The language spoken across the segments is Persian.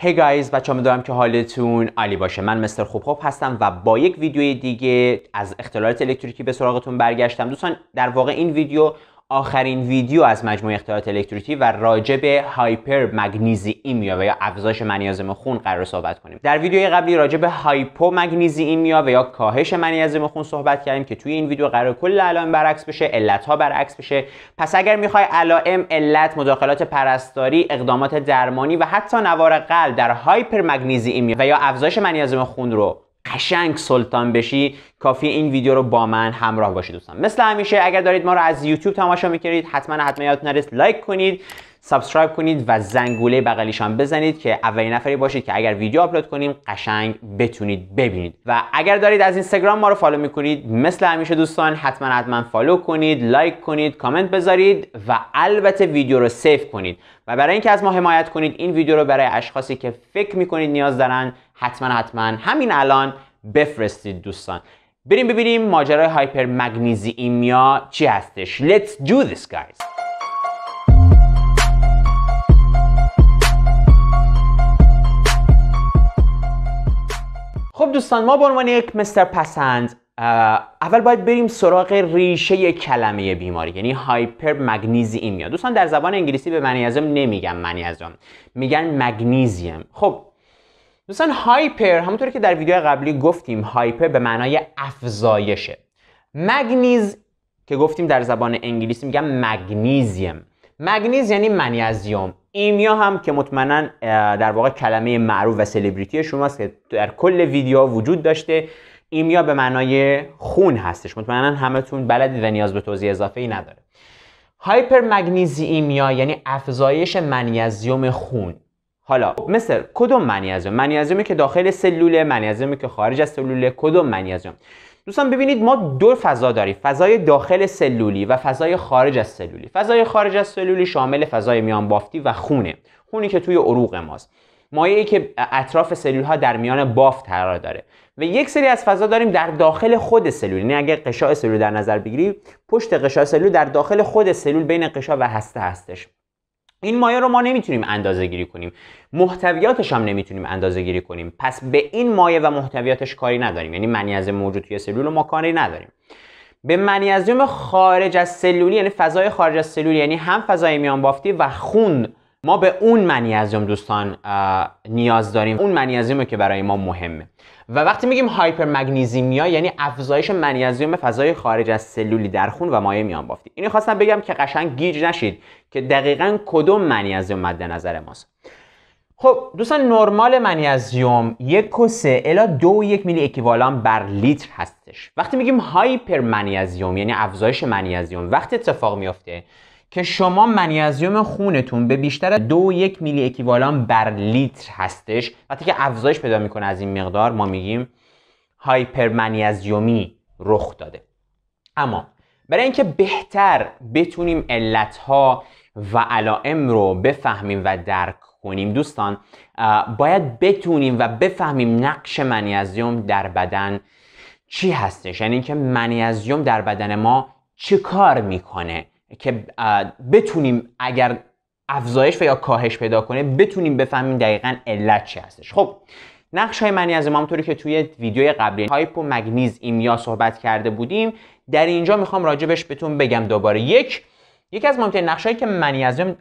هی گایز بچه دارم که حالتون عالی باشه من مستر خوبخوب هستم و با یک ویدیوی دیگه از اختلالات الکتریکی به سراغتون برگشتم دوستان در واقع این ویدیو آخرین ویدیو از مجموعه اختیارات الکتریتی و راجع به هایپر مگنیزیمیا و یا افزایش منیازم خون قرار صحبت کنیم در ویدیو قبلی راجع به هایپو مگنیزیمیا و یا کاهش منیازم خون صحبت کردیم که توی این ویدیو قرار کل علائم برعکس بشه علت ها برعکس بشه پس اگر میخوای علائم علت مداخلات پرستاری اقدامات درمانی و حتی نوار قلب در هایپر مگنیزیمیا و یا افزایش منیازم خون رو قشنگ سلطان بشی کافی این ویدیو رو با من همراه باشید دوستان مثل همیشه اگر دارید ما رو از یوتیوب تماشا میکنید حتما حتما یادتون نرس لایک کنید سابسکرایب کنید و زنگوله بغلیشان بزنید که اولین نفری باشید که اگر ویدیو آپلود کنیم قشنگ بتونید ببینید و اگر دارید از اینستاگرام ما رو فالو میکنید مثل همیشه دوستان حتما حتما فالو کنید لایک کنید کامنت بذارید و البته ویدیو رو سیف کنید و برای اینکه از ما حمایت کنید این ویدیو رو برای اشخاصی که فکر میکنید نیاز دارن حتما حتما همین الان بفرستید دوستان بریم ببینیم ماجرای هایپر مگنیزی ایمیا چی هستش Let's do this guys خب دوستان ما به عنوان یک مستر پسند اول باید بریم سراغ ریشه کلمه بیماری یعنی هایپر مگنیزی ایمیا دوستان در زبان انگلیسی به منیزم نمیگن منیزم میگن مگنیزیم خب دوستان هایپر همونطوری که در ویدیو قبلی گفتیم هایپر به معنای افزایشه مگنیز که گفتیم در زبان انگلیسی میگم مگنیزیم مگنیز یعنی منیزیم ایمیا هم که مطمئنا در واقع کلمه معروف و سلبریتی شماست که در کل ویدیو وجود داشته ایمیا به معنای خون هستش مطمئنا همتون بلدید و نیاز به توضیح اضافه ای نداره هایپر مگنیزی ایمیا یعنی افزایش منیزیم خون حالا مثل کدوم منیزم منیزمی که داخل سلوله منیزمی که خارج از سلوله کدوم منیزم دوستان ببینید ما دو فضا داریم فضای داخل سلولی و فضای خارج از سلولی فضای خارج از سلولی شامل فضای میان بافتی و خونه خونی که توی عروق ماست مایعی که اطراف سلول ها در میان بافت قرار داره و یک سری از فضا داریم در داخل خود سلول یعنی اگر قشاع سلول در نظر بگیری پشت قشا سلول در داخل خود سلول بین قشا و هسته هستش این مایه رو ما نمیتونیم اندازه گیری کنیم محتویاتش هم نمیتونیم اندازه گیری کنیم پس به این مایه و محتویاتش کاری نداریم یعنی منیزم موجود توی سلول رو ما کاری نداریم به منیزیم خارج از سلولی یعنی فضای خارج از سلولی یعنی هم فضای میان بافتی و خون ما به اون منیزیم دوستان نیاز داریم اون منیزیمه که برای ما مهمه و وقتی میگیم هایپر مگنیزیمیا یعنی افزایش منیزیم فضای خارج از سلولی در خون و مایع میان بافتی اینو خواستم بگم که قشنگ گیج نشید که دقیقا کدوم منیزیم مد نظر ماست خب دوستان نرمال منیزیم یک و سه الا دو و یک میلی اکیوالان بر لیتر هستش وقتی میگیم هایپر منیزیم یعنی افزایش منیزیم وقتی اتفاق میافته که شما منیزیم خونتون به بیشتر دو یک میلی اکیوالان بر لیتر هستش وقتی که افزایش پیدا میکنه از این مقدار ما میگیم هایپرمنیزیومی رخ داده اما برای اینکه بهتر بتونیم علتها و علائم رو بفهمیم و درک کنیم دوستان باید بتونیم و بفهمیم نقش منیزیم در بدن چی هستش یعنی اینکه منیزیم در بدن ما چه کار میکنه که بتونیم اگر افزایش و یا کاهش پیدا کنه بتونیم بفهمیم دقیقا علت چی هستش خب نقش های منی از امام طوری که توی ویدیو قبلی و مگنیز ایمیا صحبت کرده بودیم در اینجا میخوام راجبش بهتون بگم دوباره یک یکی از مهمترین هایی که منیزم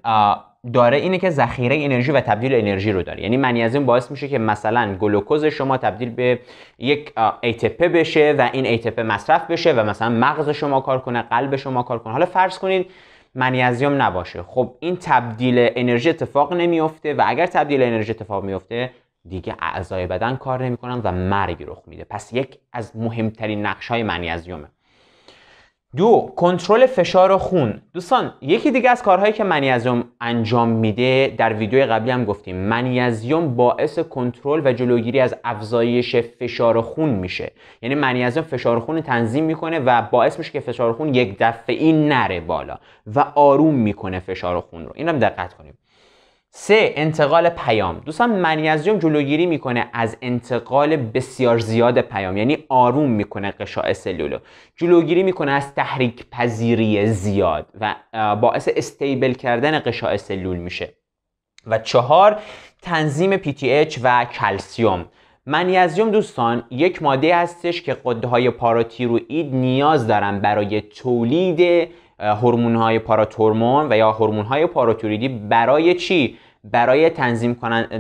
داره اینه که ذخیره انرژی و تبدیل انرژی رو داره یعنی منیزیم باعث میشه که مثلا گلوکوز شما تبدیل به یک ایتپه بشه و این ایتپه مصرف بشه و مثلا مغز شما کار کنه قلب شما کار کنه حالا فرض کنید منیزیم نباشه خب این تبدیل انرژی اتفاق نمیفته و اگر تبدیل انرژی اتفاق میفته دیگه اعضای بدن کار نمیکنن و مرگ رخ میده پس یک از مهمترین نقش های منیزیمه دو کنترل فشار خون دوستان یکی دیگه از کارهایی که منیزیم انجام میده در ویدیو قبلی هم گفتیم منیزیم باعث کنترل و جلوگیری از افزایش فشار خون میشه یعنی منیزیم فشار خون تنظیم میکنه و باعث میشه که فشار خون یک دفعه این نره بالا و آروم میکنه فشار خون رو اینم دقت کنیم سه انتقال پیام دوستان منیزیم جلوگیری میکنه از انتقال بسیار زیاد پیام یعنی آروم میکنه قشاع سلولو جلوگیری میکنه از تحریک پذیری زیاد و باعث استیبل کردن قشاع سلول میشه و چهار تنظیم اچ و کلسیوم منیزیم دوستان یک ماده هستش که قده های پاراتیروئید نیاز دارن برای تولید هورمون های پاراتورمون و یا هورمون های پاراتوریدی برای چی برای تنظیم,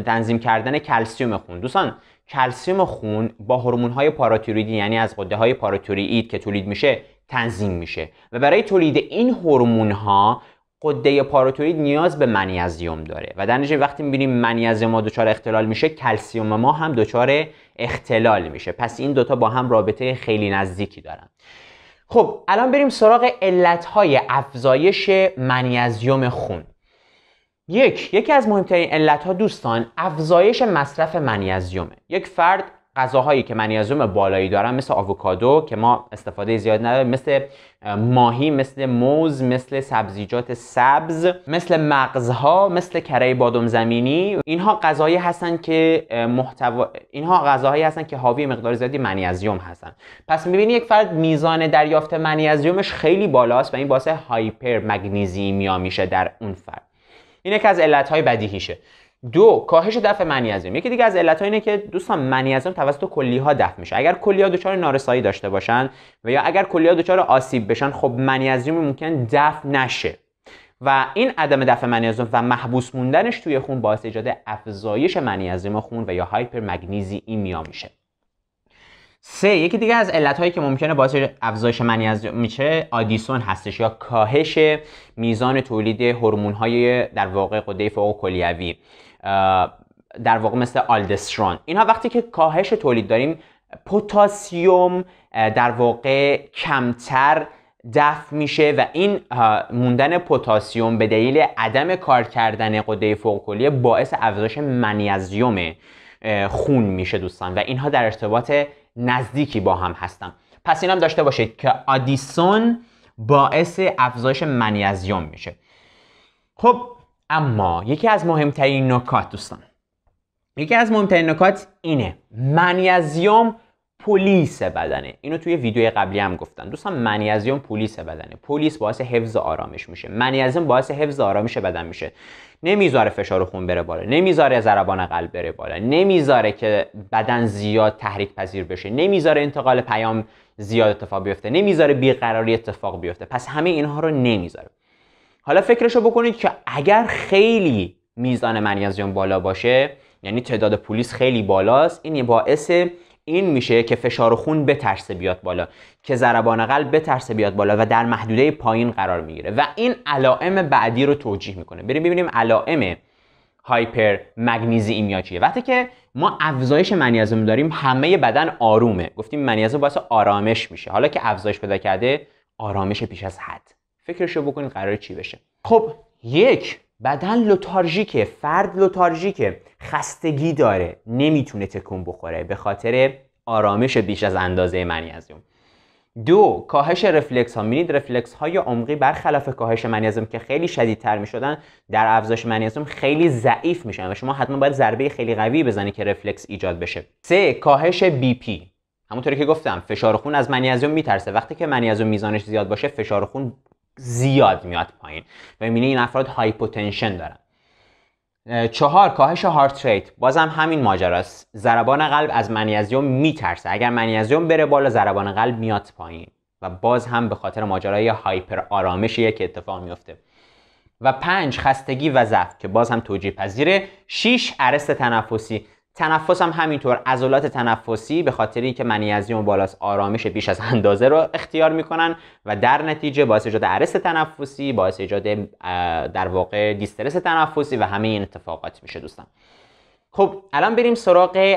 تنظیم کردن کلسیوم خون دوستان کلسیوم خون با هورمون های پاراتوریدی یعنی از قده های پاراتوریدی که تولید میشه تنظیم میشه و برای تولید این هورمون ها قده پاراتورید نیاز به منیزیم داره و در نتیجه وقتی میبینیم منیزیم ما دچار اختلال میشه کلسیوم ما هم دچار اختلال میشه پس این دوتا با هم رابطه خیلی نزدیکی دارن خب الان بریم سراغ علتهای افزایش منیزیوم خون یک یکی از مهمترین علتها دوستان افزایش مصرف منیزیومه یک فرد غذاهایی که منیزوم بالایی دارن مثل آووکادو که ما استفاده زیاد نداریم مثل ماهی مثل موز مثل سبزیجات سبز مثل مغزها مثل کره بادام زمینی اینها غذاهایی هستن که محتوا اینها غذاهایی هستن که حاوی مقدار زیادی منیزیم هستن پس میبینی یک فرد میزان دریافت منیزیمش خیلی بالاست و این باعث هایپر مگنیزیمیا میشه در اون فرد این یک از علتهای بدیهیشه دو کاهش دفع منیزیم یکی دیگه از علتها اینه که دوستان منیزیم توسط کلیه‌ها ها دفع میشه اگر کلیه‌ها ها دچار نارسایی داشته باشن و یا اگر کلیه‌ها ها دچار آسیب بشن خب منیزیم ممکن دفع نشه و این عدم دفع منیزیم و محبوس موندنش توی خون باعث ایجاد افزایش منیزیم خون و یا هایپرمگنیزی ایمیا میشه سه یکی دیگه از علت هایی که ممکنه باعث افزایش منی میشه آدیسون هستش یا کاهش میزان تولید هورمون های در واقع قده فوق کلیوی در واقع مثل آلدسترون اینها وقتی که کاهش تولید داریم پوتاسیوم در واقع کمتر دفع میشه و این موندن پوتاسیوم به دلیل عدم کار کردن قده کلیه باعث افزایش منیزیوم خون میشه دوستان و اینها در ارتباط نزدیکی با هم هستن پس این هم داشته باشید که آدیسون باعث افزایش منیزیوم میشه خب اما یکی از مهمترین نکات دوستان یکی از مهمترین نکات اینه منیزیوم پلیس بدنه اینو توی ویدیو قبلی هم گفتن دوستان منیزیم پلیس بدنه پلیس باعث حفظ آرامش میشه منیزیم باعث حفظ آرامش بدن میشه نمیذاره فشار خون بره بالا نمیذاره ضربان قلب بره بالا نمیذاره که بدن زیاد تحریک پذیر بشه نمیذاره انتقال پیام زیاد اتفاق بیفته نمیذاره بیقراری اتفاق بیفته پس همه اینها رو نمیذاره حالا فکرشو بکنید که اگر خیلی میزان منیزیم بالا باشه یعنی تعداد پلیس خیلی بالاست این باعث این میشه که فشار خون بترسه بیاد بالا که ضربان قلب بترسه بیاد بالا و در محدوده پایین قرار میگیره و این علائم بعدی رو توجیه میکنه بریم ببینیم علائم هایپر مگنیزیمیا چیه وقتی که ما افزایش منیزم داریم همه بدن آرومه گفتیم منیزم باعث آرامش میشه حالا که افزایش پیدا کرده آرامش پیش از حد فکرشو بکنید قرار چی بشه خب یک بدن لوتارژیکه فرد لوتارژیکه خستگی داره نمیتونه تکون بخوره به خاطر آرامش بیش از اندازه منیزیوم دو کاهش رفلکس ها میبینید رفلکس های عمقی برخلاف کاهش منیزم که خیلی شدیدتر میشدن در افزایش منیزم خیلی ضعیف میشن و شما حتما باید ضربه خیلی قوی بزنید که رفلکس ایجاد بشه سه کاهش بی پی همونطوری که گفتم فشار خون از منیزم میترسه وقتی که منیزم میزانش زیاد باشه فشار خون زیاد میاد پایین و میبینی این افراد هایپوتنشن دارن چهار کاهش هارت ریت بازم همین ماجراست ضربان قلب از منیزیوم میترسه اگر منیزیوم بره بالا ضربان قلب میاد پایین و باز هم به خاطر ماجرای هایپر آرامشی که اتفاق میفته و پنج خستگی و ضعف که باز هم توجیه پذیره شیش ارست تنفسی تنفس هم همینطور عضلات تنفسی به خاطر اینکه منیزیم بالاس آرامش بیش از اندازه رو اختیار میکنن و در نتیجه باعث ایجاد عرص تنفسی باعث ایجاد در واقع دیسترس تنفسی و همه این اتفاقات میشه دوستان خب الان بریم سراغ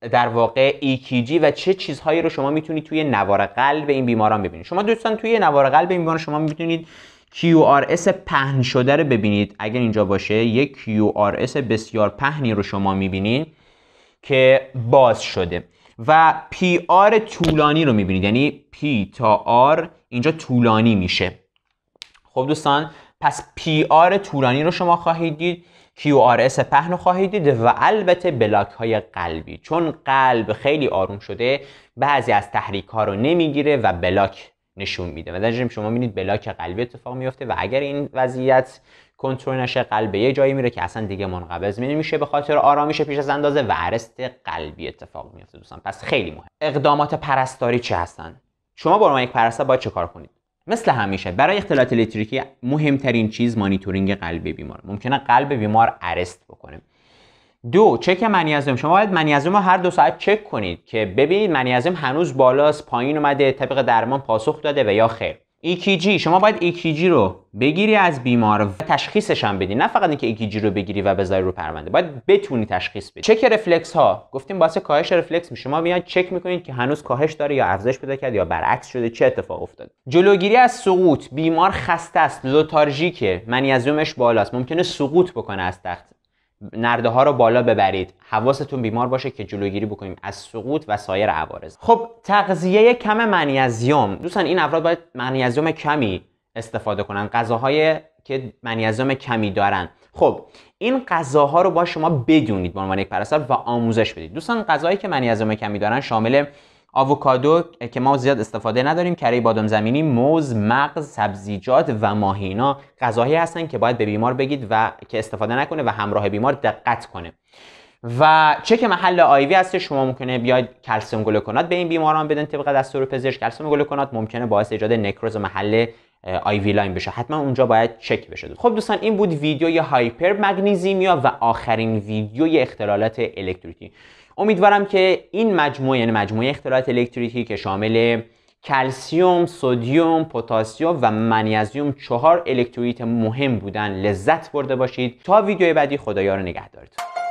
در واقع EKG و چه چیزهایی رو شما میتونید توی نوار قلب این بیماران ببینید شما دوستان توی نوار قلب این بیماران شما میتونید QRS پهن شده رو ببینید اگر اینجا باشه یک QRS بسیار پهنی رو شما میبینید که باز شده و PR طولانی رو میبینید یعنی P تا R اینجا طولانی میشه خب دوستان پس PR طولانی رو شما خواهید دید QRS پهن رو خواهید دید و البته بلاک های قلبی چون قلب خیلی آروم شده بعضی از تحریک ها رو نمیگیره و بلاک نشون میده و در شما میبینید بلاک قلبی اتفاق میفته و اگر این وضعیت کنترل نشه قلب یه جایی میره که اصلا دیگه منقبض نمیشه به خاطر آرامش پیش از اندازه و ارست قلبی اتفاق میفته دوستان پس خیلی مهم اقدامات پرستاری چه هستن شما با عنوان یک پرستار باید چه کار کنید مثل همیشه برای اختلالات الکتریکی مهمترین چیز مانیتورینگ قلب بیمار ممکنه قلب بیمار ارست بکنه دو چک منیزم شما باید منیزم رو هر دو ساعت چک کنید که ببینید منیزم هنوز بالاست پایین اومده طبق درمان پاسخ داده و یا خیر ایکیجی e شما باید ایکیجی e رو بگیری از بیمار و تشخیصش هم بدی نه فقط اینکه ایکیجی e رو بگیری و بذاری رو پرونده باید بتونی تشخیص بدی چک رفلکس ها گفتیم واسه کاهش رفلکس شما میاد چک میکنید که هنوز کاهش داره یا افزایش پیدا کرد یا برعکس شده چه اتفاق افتاد جلوگیری از سقوط بیمار خسته است لوتارژیکه منیزومش بالاست ممکنه سقوط بکنه از تخت نرده ها رو بالا ببرید حواستون بیمار باشه که جلوگیری بکنیم از سقوط و سایر عوارض خب تغذیه کم منیزیم دوستان این افراد باید منیزیم کمی استفاده کنن غذاهای که منیزیم کمی دارن خب این غذاها رو با شما بدونید به عنوان یک پرستار و آموزش بدید دوستان غذاهایی که منیزیم کمی دارن شامل آووکادو که ما زیاد استفاده نداریم کره بادام زمینی موز مغز سبزیجات و ماهی اینا غذاهایی هستن که باید به بیمار بگید و که استفاده نکنه و همراه بیمار دقت کنه و چه که محل آیوی هست شما ممکنه بیاید کلسیم گلوکونات به این بیماران بدن طبق دستور پزشک کلسیم گلوکونات ممکنه باعث ایجاد نکروز محل آی لاین بشه حتما اونجا باید چک بشه خب دوستان این بود ویدیوی هایپر مگنیزیمیا و آخرین ویدیوی اختلالات الکتریکی امیدوارم که این مجموعه یعنی مجموعه اختلالات الکتریکی که شامل کلسیوم، سودیوم، پوتاسیوم و منیزیم چهار الکتریت مهم بودن لذت برده باشید تا ویدیو بعدی خدایا رو نگهدارتون